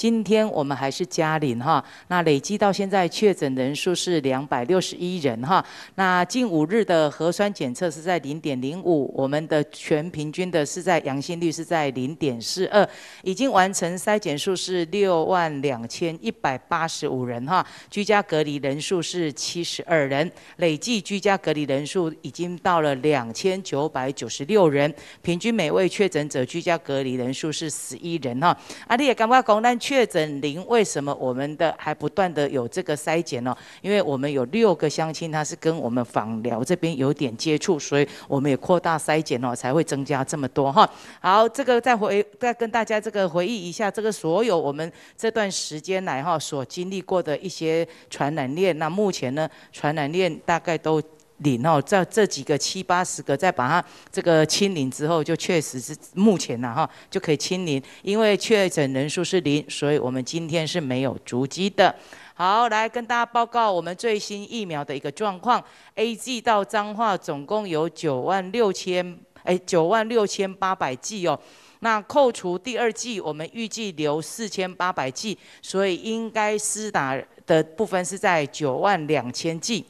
今天我们还是嘉陵哈，那累计到现在确诊人数是两百六十一人哈，那近五日的核酸检测是在零点零五，我们的全平均的是在阳性率是在零点四二，已经完成筛检数是六万两千一百八十五人哈，居家隔离人数是七十二人，累计居家隔离人数已经到了两千九百九十六人，平均每位确诊者居家隔离人数是十一人哈，啊你也感觉讲咱确诊零，为什么我们的还不断的有这个筛检呢？因为我们有六个乡亲，他是跟我们访疗这边有点接触，所以我们也扩大筛检哦，才会增加这么多哈。好，这个再回再跟大家这个回忆一下，这个所有我们这段时间来哈所经历过的一些传染链，那目前呢传染链大概都。零哦，这这几个七八十个，再把它这个清零之后，就确实是目前了。哈就可以清零，因为确诊人数是零，所以我们今天是没有足迹的。好，来跟大家报告我们最新疫苗的一个状况，A G 到彰化总共有九万六千哎九万六千八百剂哦，那扣除第二剂，我们预计留四千八百剂，所以应该施打的部分是在九万两千剂。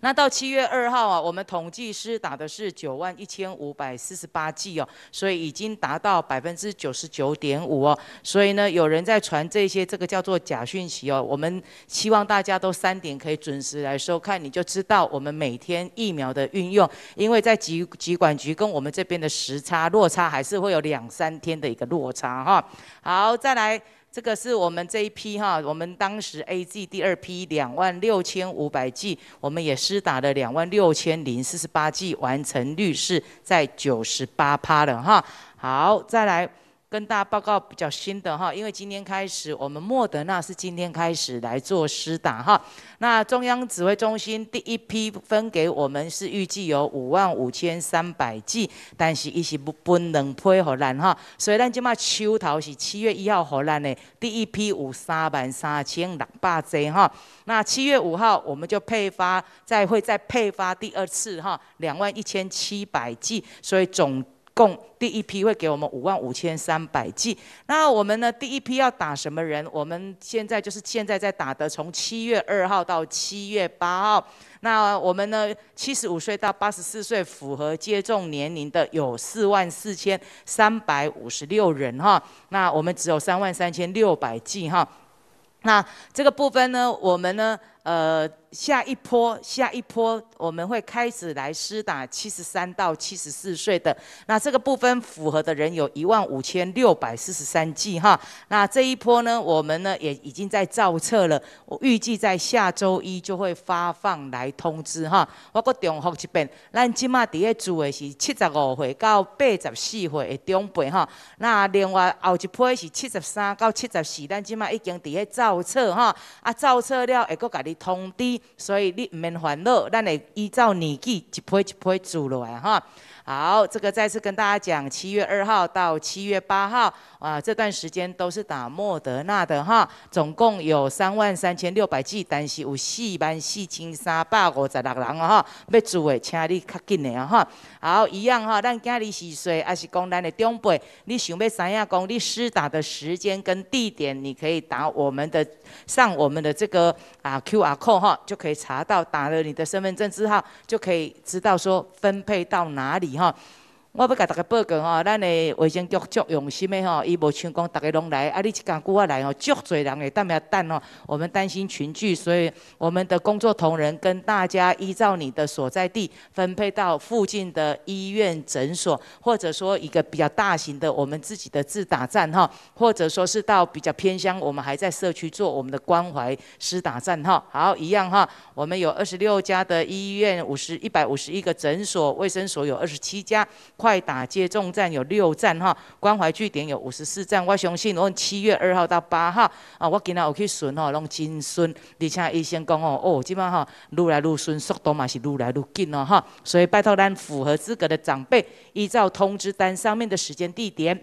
那到七月二号啊，我们统计师打的是九万一千五百四十八剂哦，所以已经达到百分之九十九点五哦，所以呢，有人在传这些，这个叫做假讯息哦。我们希望大家都三点可以准时来收看，你就知道我们每天疫苗的运用，因为在疾疾管局跟我们这边的时差落差还是会有两三天的一个落差哈。好，再来。这个是我们这一批哈，我们当时 AG 第二批两万六千五百 G，我们也施打了两万六千零四十八 G，完成率是在九十八趴了哈。好，再来。跟大家报告比较新的哈，因为今天开始，我们莫德纳是今天开始来做施打哈。那中央指挥中心第一批分给我们是预计有五万五千三百剂，但是一是分两批合来哈，所以咱今嘛秋桃是七月一号荷兰的第一批五三万三千六百剂哈。那七月五号我们就配发再会再配发第二次哈，两万一千七百剂，所以总。共第一批会给我们五万五千三百剂，那我们呢？第一批要打什么人？我们现在就是现在在打的，从七月二号到七月八号。那我们呢？七十五岁到八十四岁符合接种年龄的有四万四千三百五十六人哈。那我们只有三万三千六百剂哈。那这个部分呢？我们呢？呃，下一波，下一波，我们会开始来施打七十三到七十四岁的，那这个部分符合的人有一万五千六百四十三计哈。那这一波呢，我们呢也已经在造册了，我预计在下周一就会发放来通知哈。我搁中幅这边，咱今嘛第一做的是七十五岁到八十四岁嘅中辈哈。那另外后一波是七十三到七十四，咱今嘛已经在一造册哈。啊，造册了，会搁家通知，所以你毋免烦恼，咱会依照年纪一批一批做落来吼。好，这个再次跟大家讲，七月二号到七月八号啊，这段时间都是打莫德纳的哈，总共有三万三千六百剂，但是有四万四千三百五十六人啊哈，要打的，请你较紧的哈。好，一样哈，咱今日是说，还是讲咱的中辈，你想要三亚公，你施打的时间跟地点，你可以打我们的上我们的这个啊 Q 啊扣。哈，就可以查到打了你的身份证之后，就可以知道说分配到哪里。哈。我要甲大家报告吼，咱的卫生局足用心的吼？伊无像讲大家拢来，啊，你一讲古仔来吼，足多人的，等下等吼，我们担心群聚，所以我们的工作同仁跟大家依照你的所在地分配到附近的医院、诊所，或者说一个比较大型的我们自己的自打站哈，或者说是到比较偏乡，我们还在社区做我们的关怀施打站哈。好，一样哈，我们有二十六家的医院，五十一百五十一个诊所、卫生所有二十七家。快打接种站有六站哈，关怀据点有五十四站。我相信，我七月二号到八号啊，我今天有去巡吼，拢真顺，而且医生讲哦，哦，即嘛哈，愈来愈顺，速度嘛是愈来愈紧哦哈。所以拜托咱符合资格的长辈，依照通知单上面的时间地点，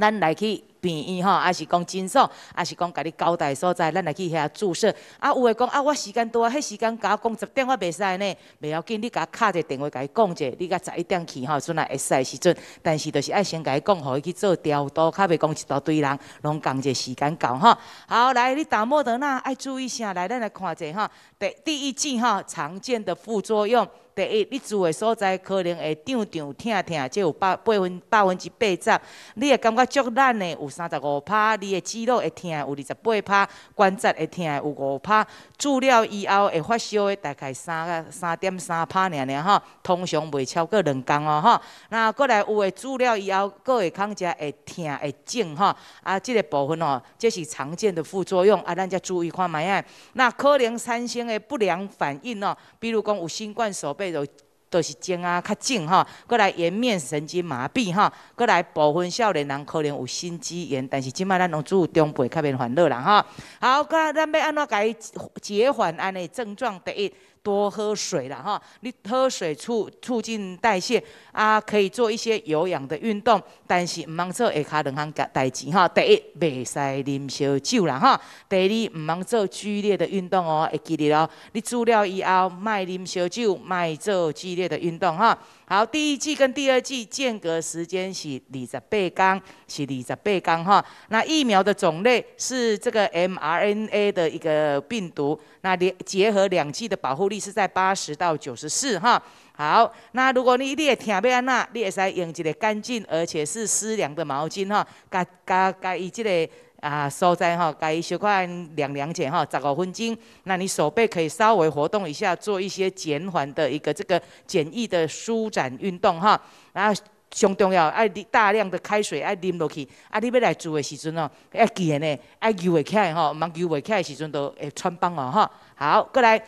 咱来去。病院吼，还是讲诊所，还是讲甲你交代所在，咱来去遐注射。啊，有诶讲啊，我时间多啊，迄时间甲我讲十点我袂使呢，袂要紧，你甲敲者电话甲伊讲者，你甲十一点去吼，阵来会使时阵。但是就是爱先甲伊讲，互伊去做调度，较袂讲一大堆人拢共者时间到吼。好，来你打莫德纳爱注意啥？来，咱来看者吼，第第一剂吼，常见的副作用，第一，你住诶所在可能会胀胀、痛痛，即有百百分百分之八十，你会感觉足难诶，有。三十五拍，你的肌肉会疼，有二十八拍，关节会疼，有五拍，治了以后会发烧的，大概三、三点三拍尔尔吼，通常袂超过两天哦吼。那过来有诶治了以后，搁会扛着会疼会肿吼。啊，即个部分哦，这是常见的副作用啊，咱家注意看卖啊。那可能产生的不良反应哦，比如讲有新冠手背有。都是肿啊，较肿吼，过来颜面神经麻痹吼，过来部分少年人可能有心肌炎，但是即摆咱只有中辈较免烦恼啦吼。好，来咱要安怎解解缓安的症状？第一。多喝水啦哈，你喝水促促进代谢啊，可以做一些有氧的运动，但是唔忙做下卡两项代志哈。第一，未使啉烧酒啦哈；第二，唔忙做剧烈的运动哦。会记哩咯，你做了以后，卖啉烧酒，卖做剧烈的运动哈。好，第一季跟第二季间隔时间是二十八天，是二十八天哈。那疫苗的种类是这个 mRNA 的一个病毒，那结合两季的保护。力是在八十到九十四哈。好，那如果你你也听要安那，你也使用一个干净而且是湿凉的毛巾哈，加加加伊这个啊所在哈，加伊小块凉凉者哈，十五分钟。那你手背可以稍微活动一下，做一些减缓的一个这个简易的舒展运动哈。然后相重要爱大量的开水爱啉落去，啊你要来做的时阵哦，记见呢爱游会起来吼，唔茫游会起来时阵都会穿帮哦哈。好，过来。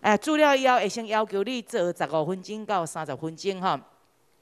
哎，做了以后，会先要求你做十五分钟到三十分钟吼，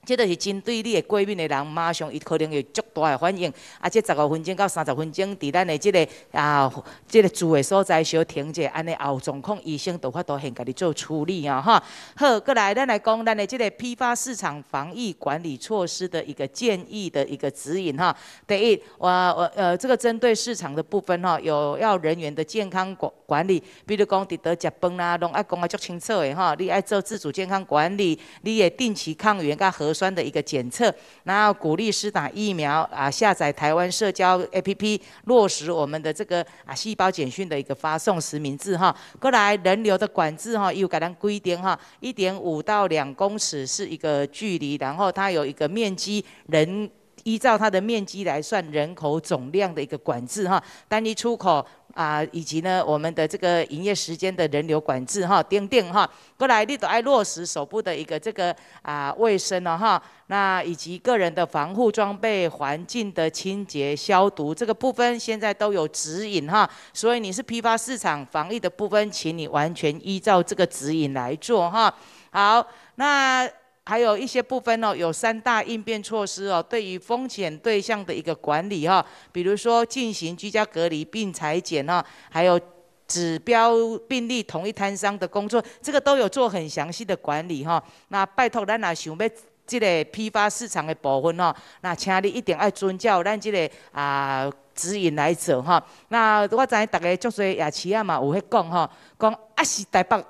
即个是针对你的过敏的人，马上伊可能会。大诶反应，啊，即十五分钟到三十分钟，伫咱诶即个啊，即个住诶所在小停者，安尼也有状况，医生都发都现，甲你做处理啊，哈。好，过来，咱来讲咱诶即个批发市场防疫管理措施的一个建议的一个指引哈。第一，我我呃，这个针对市场的部分哈，有要人员的健康管管理，比如讲伫倒食饭啦，拢爱讲啊足清楚诶，哈，你爱做自主健康管理，你也定期抗原、甲核酸的一个检测，然后鼓励施打疫苗。啊，下载台湾社交 APP，落实我们的这个啊，细胞简讯的一个发送实名制哈，过来人流的管制哈，又改它规定哈，一点五到两公尺是一个距离，然后它有一个面积，人依照它的面积来算人口总量的一个管制哈，单一出口。啊，以及呢，我们的这个营业时间的人流管制哈，订订哈，过来你都爱落实手部的一个这个啊卫生了哈，那以及个人的防护装备、环境的清洁消毒这个部分，现在都有指引哈，所以你是批发市场防疫的部分，请你完全依照这个指引来做哈。好，那。还有一些部分哦，有三大应变措施哦，对于风险对象的一个管理哈，比如说进行居家隔离并裁剪哈，还有指标病例同一摊商的工作，这个都有做很详细的管理哈。那拜托咱也想要这个批发市场的部分哦，那请你一定要遵照咱这个啊指引来走哈。那我知大家就是也市啊嘛有迄讲哈，讲啊是台北。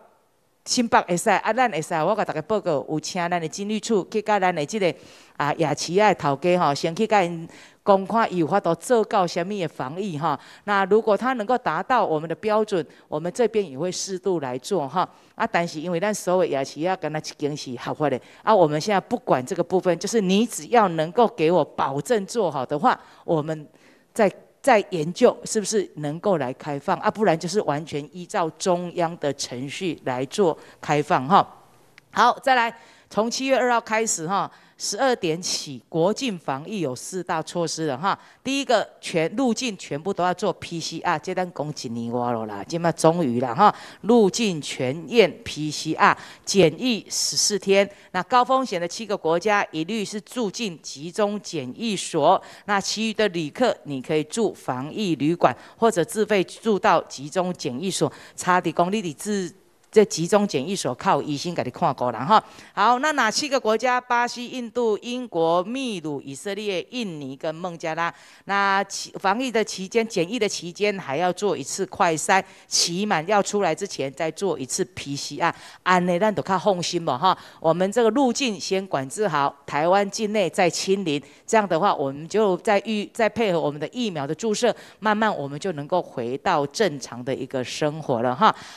新北会使，啊，咱会使，我甲逐个报告，有请咱的检律处去甲咱的即个啊夜市啊头家吼，先去甲因讲看有法度做到虾米的防疫吼。那如果他能够达到我们的标准，我们这边也会适度来做吼。啊，但是因为咱所有夜市啊，跟他一间是合法的，啊，我们现在不管这个部分，就是你只要能够给我保证做好的话，我们在。在研究是不是能够来开放啊？不然就是完全依照中央的程序来做开放哈。好，再来，从七月二号开始哈。十二点起，国境防疫有四大措施了哈。第一个，全入境全部都要做 PCR，这单恭喜你哇了啦，今天终于了哈。入境全验 PCR 检疫十四天，那高风险的七个国家一律是住进集中检疫所，那其余的旅客你可以住防疫旅馆或者自费住到集中检疫所，差的公里的自。这集中检疫所靠医生给你看过了哈。好，那哪七个国家？巴西、印度、英国、秘鲁、以色列、印尼跟孟加拉。那期防疫的期间，检疫的期间还要做一次快筛，期满要出来之前再做一次 PCR。安内，那都靠放心吧哈。我们这个入境先管制好，台湾境内再清零，这样的话，我们就在预再配合我们的疫苗的注射，慢慢我们就能够回到正常的一个生活了哈。